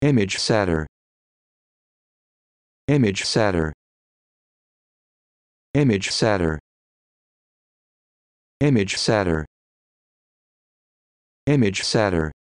Image satter. Image satter. Image satter. Image satter. Image satter.